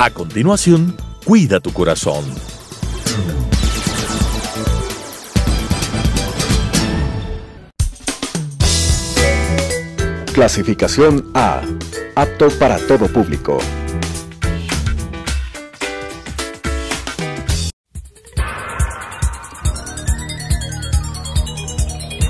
A continuación, cuida tu corazón. Clasificación A. Apto para todo público.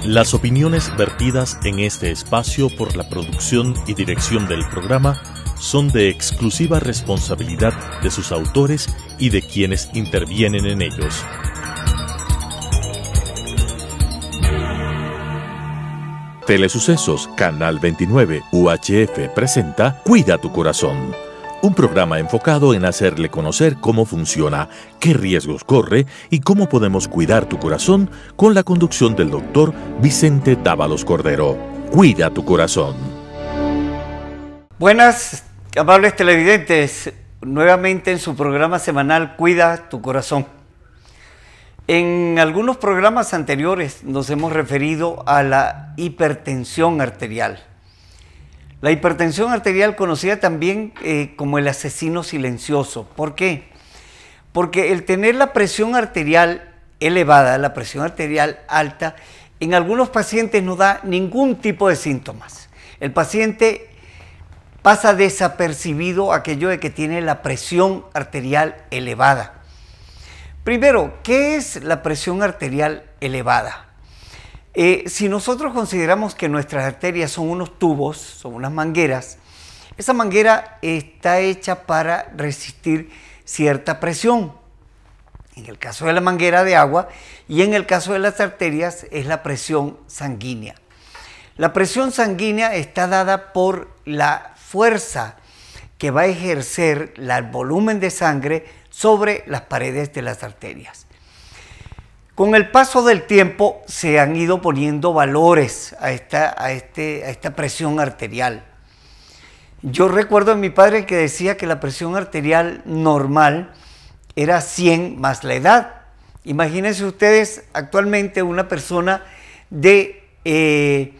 Las opiniones vertidas en este espacio por la producción y dirección del programa son de exclusiva responsabilidad de sus autores y de quienes intervienen en ellos. Telesucesos, Canal 29, UHF presenta Cuida tu corazón. Un programa enfocado en hacerle conocer cómo funciona, qué riesgos corre y cómo podemos cuidar tu corazón con la conducción del doctor Vicente Dávalos Cordero. Cuida tu corazón. Buenas Amables televidentes, nuevamente en su programa semanal Cuida tu corazón. En algunos programas anteriores nos hemos referido a la hipertensión arterial. La hipertensión arterial conocida también eh, como el asesino silencioso. ¿Por qué? Porque el tener la presión arterial elevada, la presión arterial alta, en algunos pacientes no da ningún tipo de síntomas. El paciente pasa desapercibido aquello de que tiene la presión arterial elevada. Primero, ¿qué es la presión arterial elevada? Eh, si nosotros consideramos que nuestras arterias son unos tubos, son unas mangueras, esa manguera está hecha para resistir cierta presión. En el caso de la manguera de agua y en el caso de las arterias es la presión sanguínea. La presión sanguínea está dada por la fuerza que va a ejercer el volumen de sangre sobre las paredes de las arterias. Con el paso del tiempo se han ido poniendo valores a esta, a este, a esta presión arterial. Yo recuerdo a mi padre que decía que la presión arterial normal era 100 más la edad. Imagínense ustedes actualmente una persona de eh,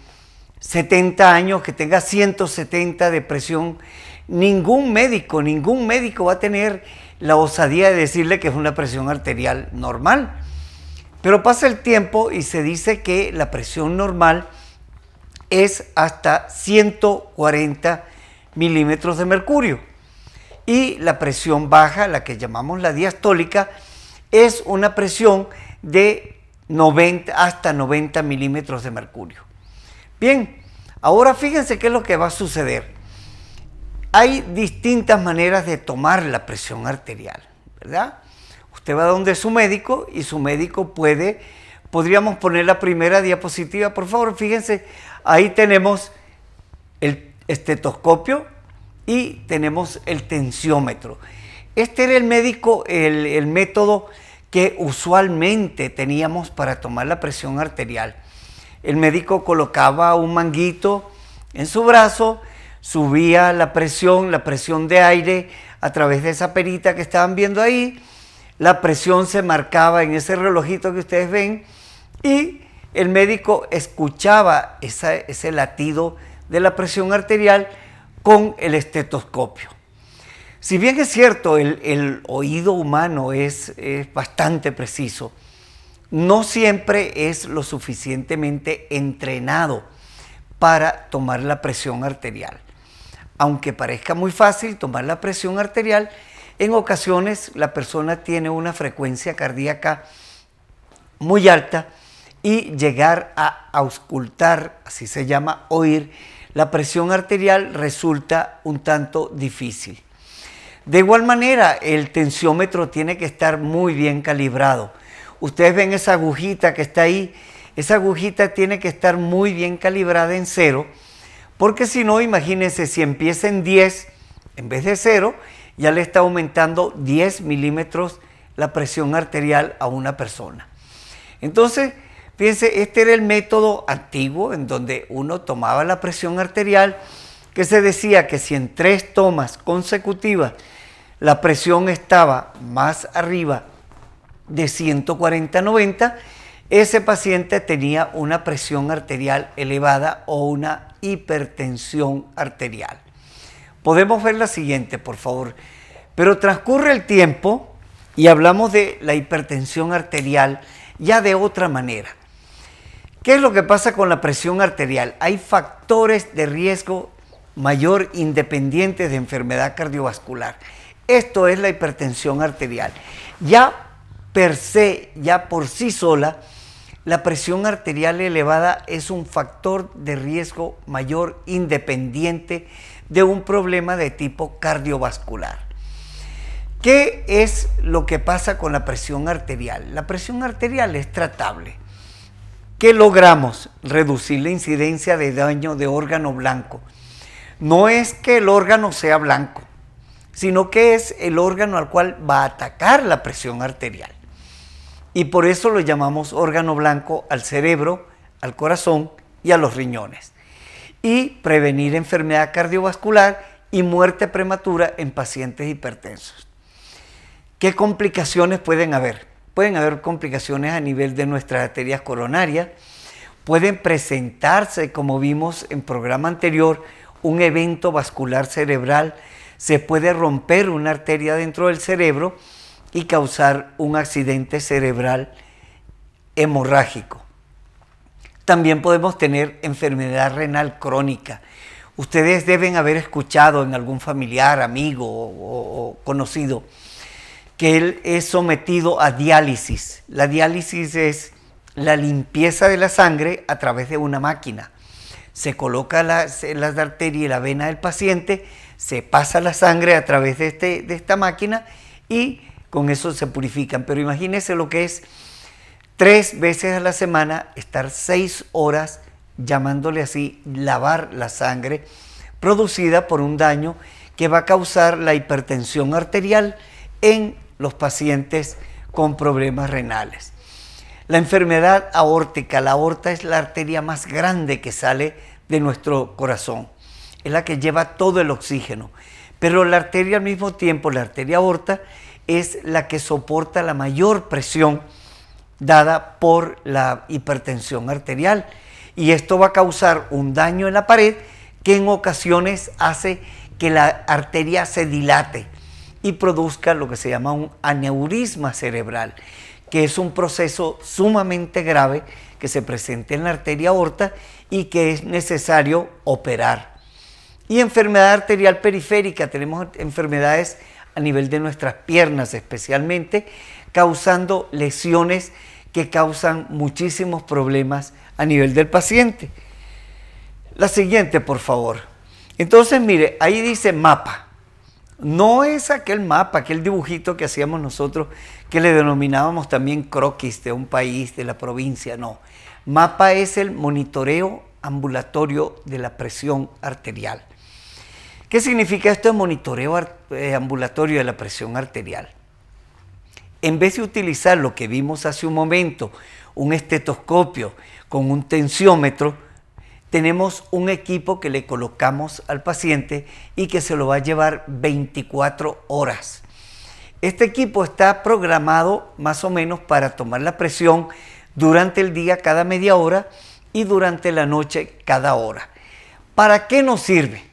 70 años, que tenga 170 de presión, ningún médico, ningún médico va a tener la osadía de decirle que es una presión arterial normal. Pero pasa el tiempo y se dice que la presión normal es hasta 140 milímetros de mercurio. Y la presión baja, la que llamamos la diastólica, es una presión de 90, hasta 90 milímetros de mercurio. Bien, ahora fíjense qué es lo que va a suceder. Hay distintas maneras de tomar la presión arterial, ¿verdad? Usted va a donde su médico y su médico puede, podríamos poner la primera diapositiva, por favor, fíjense, ahí tenemos el estetoscopio y tenemos el tensiómetro. Este era el médico, el método que usualmente teníamos para tomar la presión arterial el médico colocaba un manguito en su brazo, subía la presión, la presión de aire a través de esa perita que estaban viendo ahí, la presión se marcaba en ese relojito que ustedes ven y el médico escuchaba ese latido de la presión arterial con el estetoscopio. Si bien es cierto, el, oído humano es bastante preciso, no siempre es lo suficientemente entrenado para tomar la presión arterial. Aunque parezca muy fácil tomar la presión arterial, en ocasiones la persona tiene una frecuencia cardíaca muy alta y llegar a auscultar, así se llama, oír, la presión arterial resulta un tanto difícil. De igual manera, el tensiómetro tiene que estar muy bien calibrado Ustedes ven esa agujita que está ahí. Esa agujita tiene que estar muy bien calibrada en cero, porque si no, imagínense, si empieza en 10 en vez de cero, ya le está aumentando 10 milímetros la presión arterial a una persona. Entonces, fíjense, este era el método antiguo en donde uno tomaba la presión arterial, que se decía que si en tres tomas consecutivas la presión estaba más arriba de 140-90, ese paciente tenía una presión arterial elevada o una hipertensión arterial. Podemos ver la siguiente, por favor. Pero transcurre el tiempo y hablamos de la hipertensión arterial ya de otra manera. ¿Qué es lo que pasa con la presión arterial? Hay factores de riesgo mayor independientes de enfermedad cardiovascular. Esto es la hipertensión arterial. Ya per se, ya por sí sola, la presión arterial elevada es un factor de riesgo mayor independiente de un problema de tipo cardiovascular. ¿Qué es lo que pasa con la presión arterial? La presión arterial es tratable. ¿Qué logramos? Reducir la incidencia de daño de órgano blanco. No es que el órgano sea blanco, sino que es el órgano al cual va a atacar la presión arterial y por eso lo llamamos órgano blanco al cerebro, al corazón y a los riñones. Y prevenir enfermedad cardiovascular y muerte prematura en pacientes hipertensos. ¿Qué complicaciones pueden haber? Pueden haber complicaciones a nivel de nuestras arterias coronarias, pueden presentarse, como vimos en programa anterior, un evento vascular cerebral, se puede romper una arteria dentro del cerebro, y causar un accidente cerebral hemorrágico. También podemos tener enfermedad renal crónica. Ustedes deben haber escuchado en algún familiar, amigo o, conocido que él es sometido a diálisis. La diálisis es la limpieza de la sangre a través de una máquina. Se coloca las, las arterias y la vena del paciente, se pasa la sangre a través de, este, de esta máquina y con eso se purifican. Pero imagínense lo que es tres veces a la semana estar seis horas llamándole así, lavar la sangre producida por un daño que va a causar la hipertensión arterial en los pacientes con problemas renales. La enfermedad aórtica, la aorta es la arteria más grande que sale de nuestro corazón, es la que lleva todo el oxígeno, pero la arteria al mismo tiempo, la arteria aorta, es la que soporta la mayor presión dada por la hipertensión arterial. Y esto va a causar un daño en la pared que en ocasiones hace que la arteria se dilate y produzca lo que se llama un aneurisma cerebral, que es un proceso sumamente grave que se presenta en la arteria aorta y que es necesario operar. Y enfermedad arterial periférica, tenemos enfermedades a nivel de nuestras piernas especialmente, causando lesiones que causan muchísimos problemas a nivel del paciente. La siguiente, por favor. Entonces, mire, ahí dice mapa. No es aquel mapa, aquel dibujito que hacíamos nosotros, que le denominábamos también croquis de un país, de la provincia, no. Mapa es el monitoreo ambulatorio de la presión arterial. ¿Qué significa esto de monitoreo arterial? Eh, ambulatorio de la presión arterial. En vez de utilizar lo que vimos hace un momento, un estetoscopio con un tensiómetro, tenemos un equipo que le colocamos al paciente y que se lo va a llevar 24 horas. Este equipo está programado más o menos para tomar la presión durante el día cada media hora y durante la noche cada hora. ¿Para qué nos sirve?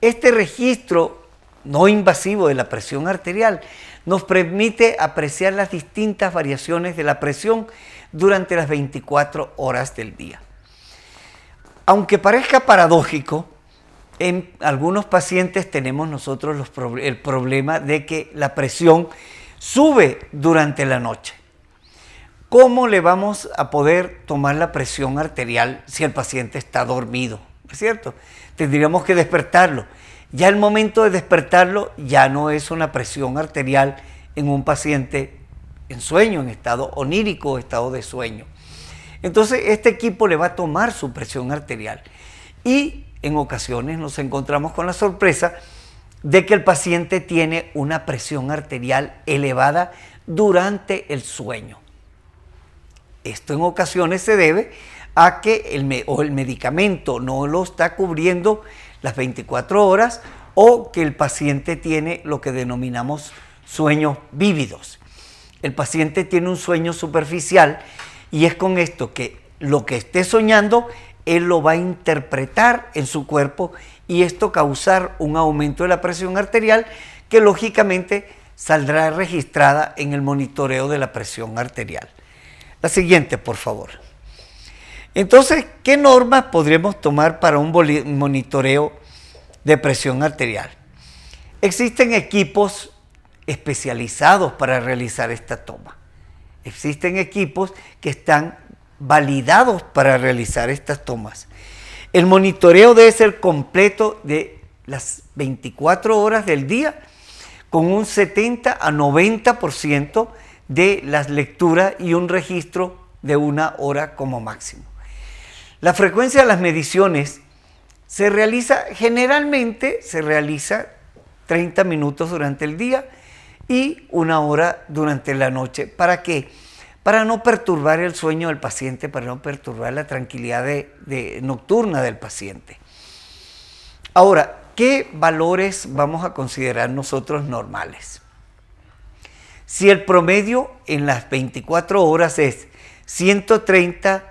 Este registro no invasivo de la presión arterial, nos permite apreciar las distintas variaciones de la presión durante las 24 horas del día. Aunque parezca paradójico, en algunos pacientes tenemos nosotros el problema de que la presión sube durante la noche. ¿Cómo le vamos a poder tomar la presión arterial si el paciente está dormido? ¿Es cierto? Tendríamos que despertarlo. Ya el momento de despertarlo ya no es una presión arterial en un paciente en sueño, en estado onírico, estado de sueño. Entonces, este equipo le va a tomar su presión arterial. Y en ocasiones nos encontramos con la sorpresa de que el paciente tiene una presión arterial elevada durante el sueño. Esto en ocasiones se debe a que el, el medicamento no lo está cubriendo las 24 horas o que el paciente tiene lo que denominamos sueños vívidos. El paciente tiene un sueño superficial y es con esto que lo que esté soñando, él lo va a interpretar en su cuerpo y esto causar un aumento de la presión arterial que lógicamente saldrá registrada en el monitoreo de la presión arterial. La siguiente, por favor. Entonces, ¿qué normas podríamos tomar para un monitoreo de presión arterial? Existen equipos especializados para realizar esta toma. Existen equipos que están validados para realizar estas tomas. El monitoreo debe ser completo de las 24 horas del día con un 70 a 90% de las lecturas y un registro de una hora como máximo. La frecuencia de las mediciones se realiza, generalmente se realiza 30 minutos durante el día y una hora durante la noche. ¿Para qué? Para no perturbar el sueño del paciente, para no perturbar la tranquilidad nocturna del paciente. Ahora, ¿qué valores vamos a considerar nosotros normales? Si el promedio en las 24 horas es 130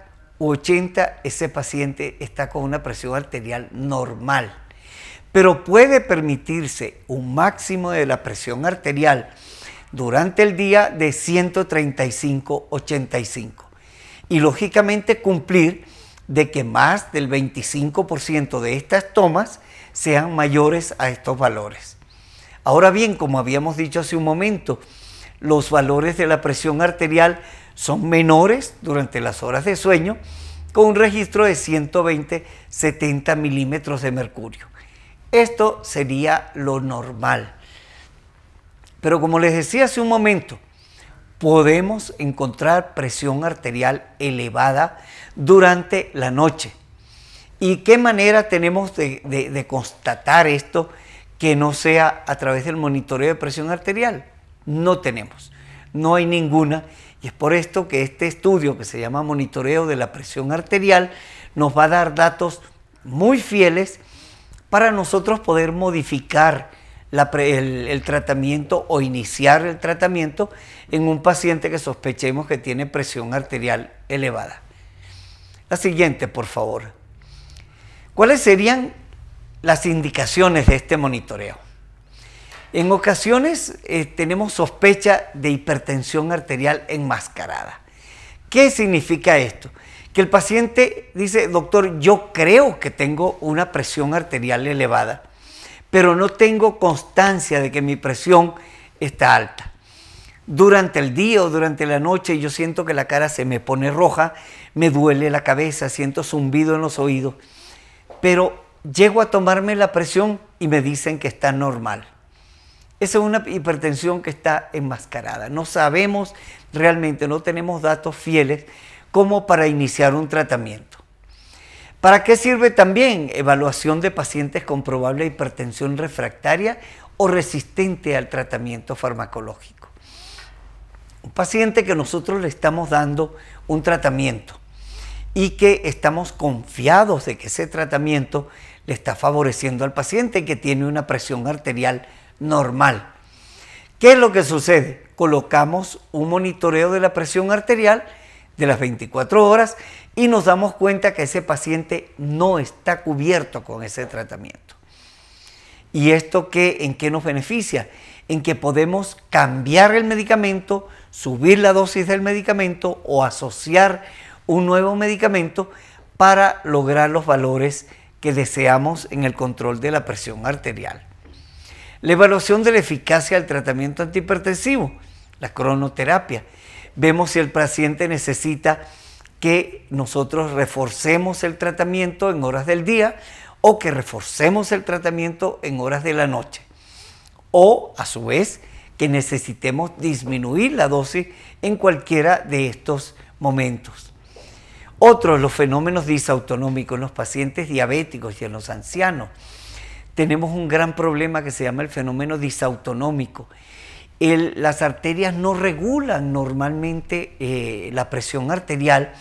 80, ese paciente está con una presión arterial normal. Pero puede permitirse un máximo de la presión arterial durante el día de 135-85. Y lógicamente cumplir de que más del 25% de estas tomas sean mayores a estos valores. Ahora bien, como habíamos dicho hace un momento, los valores de la presión arterial son menores durante las horas de sueño, con un registro de 120-70 milímetros de mercurio. Esto sería lo normal. Pero como les decía hace un momento, podemos encontrar presión arterial elevada durante la noche. ¿Y qué manera tenemos de, constatar esto que no sea a través del monitoreo de presión arterial? No tenemos, no hay ninguna y es por esto que este estudio que se llama monitoreo de la presión arterial nos va a dar datos muy fieles para nosotros poder modificar el, tratamiento o iniciar el tratamiento en un paciente que sospechemos que tiene presión arterial elevada. La siguiente, por favor. ¿Cuáles serían las indicaciones de este monitoreo? En ocasiones eh, tenemos sospecha de hipertensión arterial enmascarada. ¿Qué significa esto? Que el paciente dice, doctor, yo creo que tengo una presión arterial elevada, pero no tengo constancia de que mi presión está alta. Durante el día o durante la noche yo siento que la cara se me pone roja, me duele la cabeza, siento zumbido en los oídos, pero llego a tomarme la presión y me dicen que está normal. Esa es una hipertensión que está enmascarada. No sabemos realmente, no tenemos datos fieles como para iniciar un tratamiento. ¿Para qué sirve también evaluación de pacientes con probable hipertensión refractaria o resistente al tratamiento farmacológico? Un paciente que nosotros le estamos dando un tratamiento y que estamos confiados de que ese tratamiento le está favoreciendo al paciente que tiene una presión arterial normal. ¿Qué es lo que sucede? Colocamos un monitoreo de la presión arterial de las 24 horas y nos damos cuenta que ese paciente no está cubierto con ese tratamiento. ¿Y esto qué, en qué nos beneficia? En que podemos cambiar el medicamento, subir la dosis del medicamento o asociar un nuevo medicamento para lograr los valores que deseamos en el control de la presión arterial. La evaluación de la eficacia del tratamiento antihipertensivo, la cronoterapia. Vemos si el paciente necesita que nosotros reforcemos el tratamiento en horas del día o que reforcemos el tratamiento en horas de la noche. O, a su vez, que necesitemos disminuir la dosis en cualquiera de estos momentos. Otros, los fenómenos disautonómicos en los pacientes diabéticos y en los ancianos tenemos un gran problema que se llama el fenómeno disautonómico. las arterias no regulan normalmente eh, la presión arterial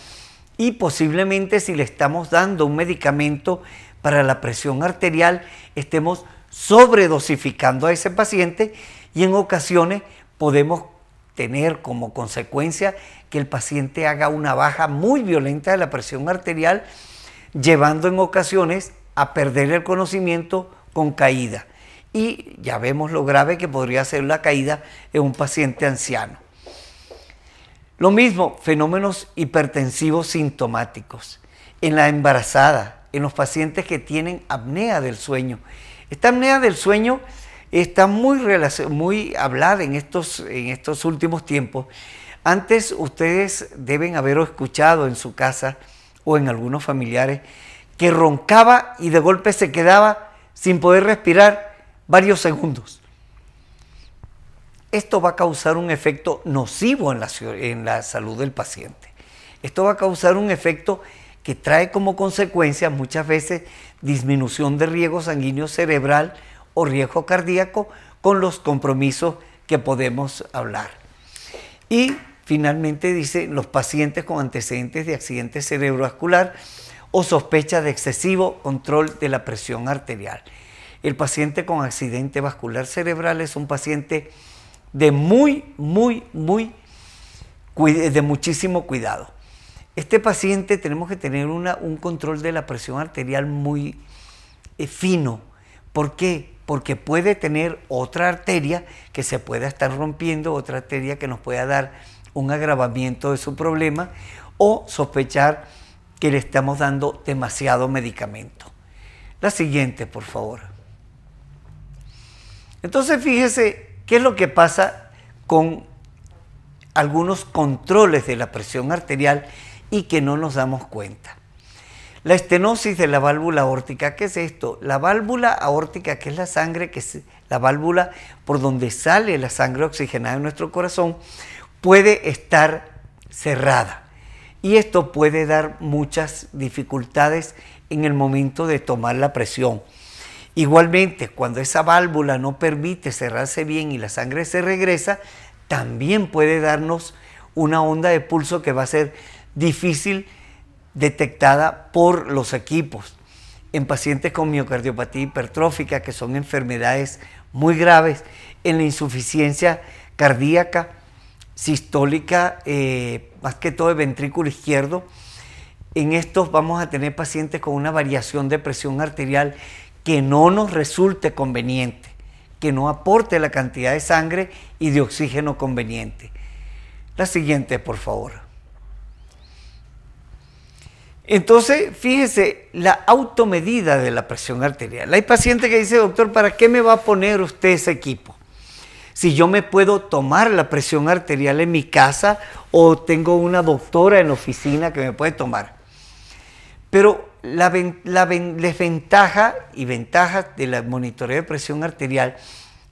y posiblemente si le estamos dando un medicamento para la presión arterial, estemos sobredosificando a ese paciente y en ocasiones podemos tener como consecuencia que el paciente haga una baja muy violenta de la presión arterial, llevando en ocasiones a perder el conocimiento, con caída. Y ya vemos lo grave que podría ser la caída en un paciente anciano. Lo mismo, fenómenos hipertensivos sintomáticos en la embarazada, en los pacientes que tienen apnea del sueño. Esta apnea del sueño está muy, muy hablada en estos, en estos últimos tiempos. Antes ustedes deben haber escuchado en su casa o en algunos familiares que roncaba y de golpe se quedaba sin poder respirar varios segundos. Esto va a causar un efecto nocivo en la, salud del paciente. Esto va a causar un efecto que trae como consecuencia muchas veces disminución de riesgo sanguíneo cerebral o riesgo cardíaco con los compromisos que podemos hablar. Y finalmente dice, los pacientes con antecedentes de accidente cerebrovascular o sospecha de excesivo control de la presión arterial. El paciente con accidente vascular cerebral es un paciente de muy, muy, muy, de muchísimo cuidado. Este paciente tenemos que tener un control de la presión arterial muy eh, fino. ¿Por qué? Porque puede tener otra arteria que se pueda estar rompiendo, otra arteria que nos pueda dar un agravamiento de su problema o sospechar que le estamos dando demasiado medicamento. La siguiente, por favor. Entonces fíjese qué es lo que pasa con algunos controles de la presión arterial y que no nos damos cuenta. La estenosis de la válvula aórtica, ¿qué es esto? La válvula aórtica, que es la sangre, que es la válvula por donde sale la sangre oxigenada de nuestro corazón, puede estar cerrada. Y esto puede dar muchas dificultades en el momento de tomar la presión. Igualmente, cuando esa válvula no permite cerrarse bien y la sangre se regresa, también puede darnos una onda de pulso que va a ser difícil detectada por los equipos. En pacientes con miocardiopatía hipertrófica, que son enfermedades muy graves, en la insuficiencia cardíaca, sistólica, eh, más que todo el ventrículo izquierdo. En estos vamos a tener pacientes con una variación de presión arterial que no nos resulte conveniente, que no aporte la cantidad de sangre y de oxígeno conveniente. La siguiente, por favor. Entonces, fíjese la automedida de la presión arterial. Hay pacientes que dicen, doctor, ¿para qué me va a poner usted ese equipo? si yo me puedo tomar la presión arterial en mi casa o tengo una doctora en la oficina que me puede tomar. Pero la, desventaja y ventaja de la monitoreo de presión arterial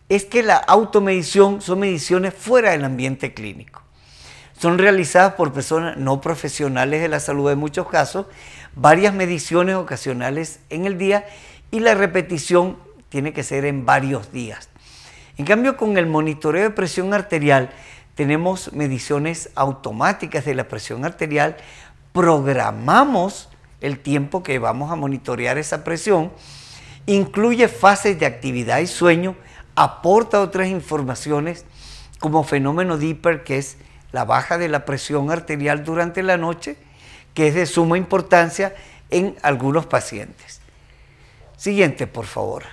es que la automedición son mediciones fuera del ambiente clínico. Son realizadas por personas no profesionales de la salud en muchos casos, varias mediciones ocasionales en el día y la repetición tiene que ser en varios días. En cambio, con el monitoreo de presión arterial tenemos mediciones automáticas de la presión arterial, programamos el tiempo que vamos a monitorear esa presión, incluye fases de actividad y sueño, aporta otras informaciones como fenómeno DIPER, que es la baja de la presión arterial durante la noche, que es de suma importancia en algunos pacientes. Siguiente, por favor.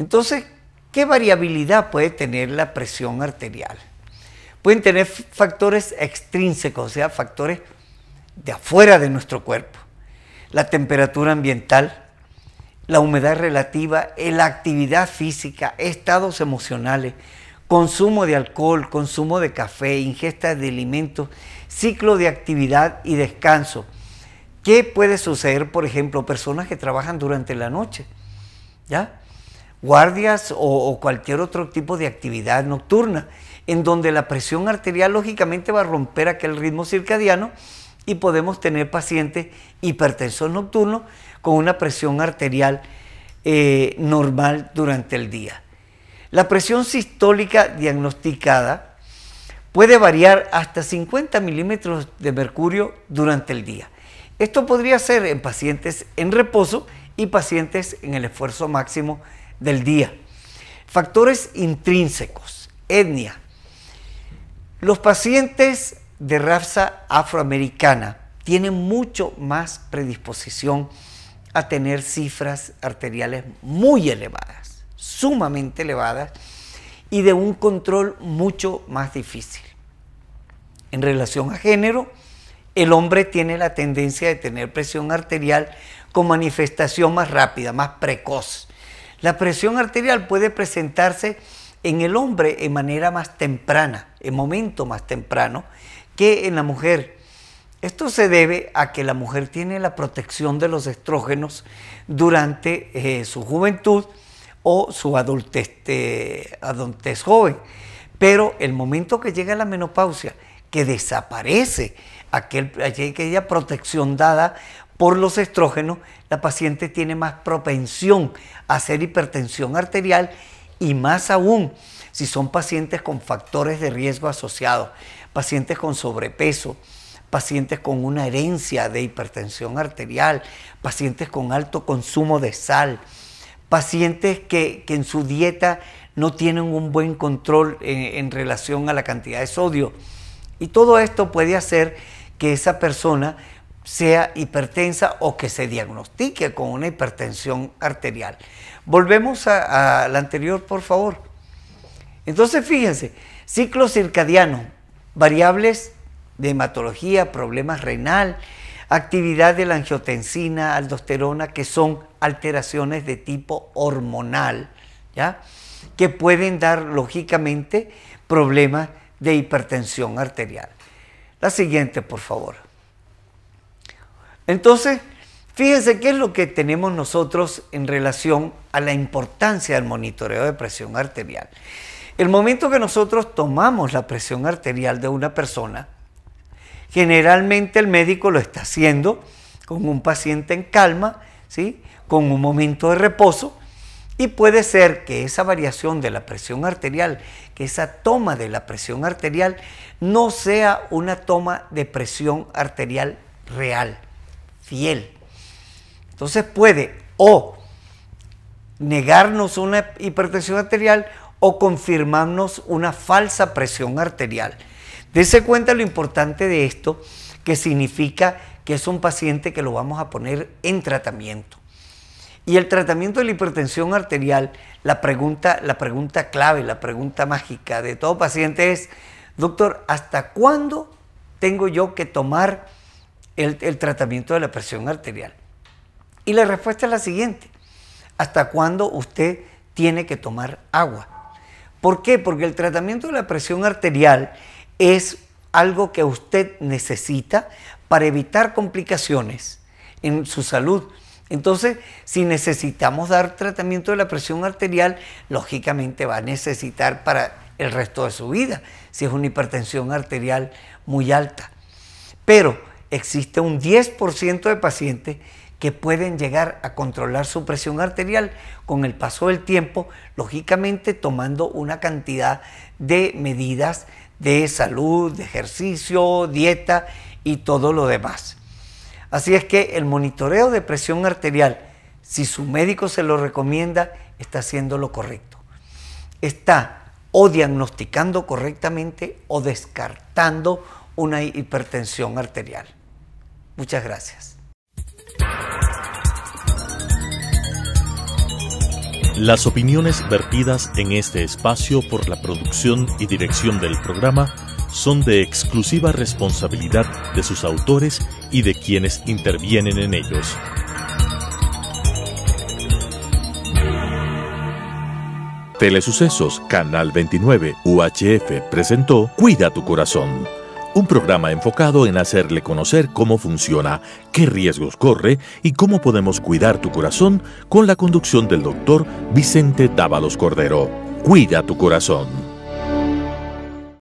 Entonces, ¿Qué variabilidad puede tener la presión arterial? Pueden tener factores extrínsecos, o sea, factores de afuera de nuestro cuerpo. La temperatura ambiental, la humedad relativa, la actividad física, estados emocionales, consumo de alcohol, consumo de café, ingesta de alimentos, ciclo de actividad y descanso. ¿Qué puede suceder, por ejemplo, personas que trabajan durante la noche? ¿Ya? guardias o, cualquier otro tipo de actividad nocturna, en donde la presión arterial lógicamente va a romper aquel ritmo circadiano y podemos tener pacientes hipertensos nocturnos con una presión arterial eh, normal durante el día. La presión sistólica diagnosticada puede variar hasta 50 milímetros de mercurio durante el día. Esto podría ser en pacientes en reposo y pacientes en el esfuerzo máximo del día. Factores intrínsecos, etnia. Los pacientes de raza afroamericana tienen mucho más predisposición a tener cifras arteriales muy elevadas, sumamente elevadas, y de un control mucho más difícil. En relación a género, el hombre tiene la tendencia de tener presión arterial con manifestación más rápida, más precoz, la presión arterial puede presentarse en el hombre en manera más temprana, en momento más temprano, que en la mujer. Esto se debe a que la mujer tiene la protección de los estrógenos durante eh, su juventud o su eh, adultez, joven. Pero el momento que llega la menopausia, que desaparece aquel, aquella protección dada por los estrógenos, la paciente tiene más propensión a hacer hipertensión arterial y más aún si son pacientes con factores de riesgo asociados, pacientes con sobrepeso, pacientes con una herencia de hipertensión arterial, pacientes con alto consumo de sal, pacientes que, en su dieta no tienen un buen control eh, en relación a la cantidad de sodio. Y todo esto puede hacer que esa persona sea hipertensa o que se diagnostique con una hipertensión arterial. Volvemos a, la anterior, por favor. Entonces, fíjense, ciclo circadiano, variables de hematología, problemas renal, actividad de la angiotensina, aldosterona, que son alteraciones de tipo hormonal, ¿ya? que pueden dar lógicamente problemas de hipertensión arterial. La siguiente, por favor. Entonces, fíjense qué es lo que tenemos nosotros en relación a la importancia del monitoreo de presión arterial. El momento que nosotros tomamos la presión arterial de una persona, generalmente el médico lo está haciendo con un paciente en calma, ¿sí? con un momento de reposo, y puede ser que esa variación de la presión arterial, que esa toma de la presión arterial, no sea una toma de presión arterial real, fiel. Entonces puede o negarnos una hipertensión arterial o confirmarnos una falsa presión arterial. Dese cuenta lo importante de esto, que significa que es un paciente que lo vamos a poner en tratamiento. Y el tratamiento de la hipertensión arterial, la pregunta, la pregunta clave, la pregunta mágica de todo paciente es, doctor, ¿hasta cuándo tengo yo que tomar el, tratamiento de la presión arterial. Y la respuesta es la siguiente. ¿Hasta cuándo usted tiene que tomar agua? ¿Por qué? Porque el tratamiento de la presión arterial es algo que usted necesita para evitar complicaciones en su salud. Entonces, si necesitamos dar tratamiento de la presión arterial, lógicamente va a necesitar para el resto de su vida, si es una hipertensión arterial muy alta. Pero existe un 10% de pacientes que pueden llegar a controlar su presión arterial con el paso del tiempo, lógicamente tomando una cantidad de medidas de salud, de ejercicio, dieta y todo lo demás. Así es que el monitoreo de presión arterial, si su médico se lo recomienda, está haciendo lo correcto. Está o diagnosticando correctamente o descartando una hipertensión arterial. Muchas gracias. Las opiniones vertidas en este espacio por la producción y dirección del programa son de exclusiva responsabilidad de sus autores y de quienes intervienen en ellos. Telesucesos, Canal 29, UHF, presentó Cuida tu corazón un programa enfocado en hacerle conocer cómo funciona, qué riesgos corre y cómo podemos cuidar tu corazón con la conducción del doctor Vicente Dávalos Cordero. Cuida tu corazón.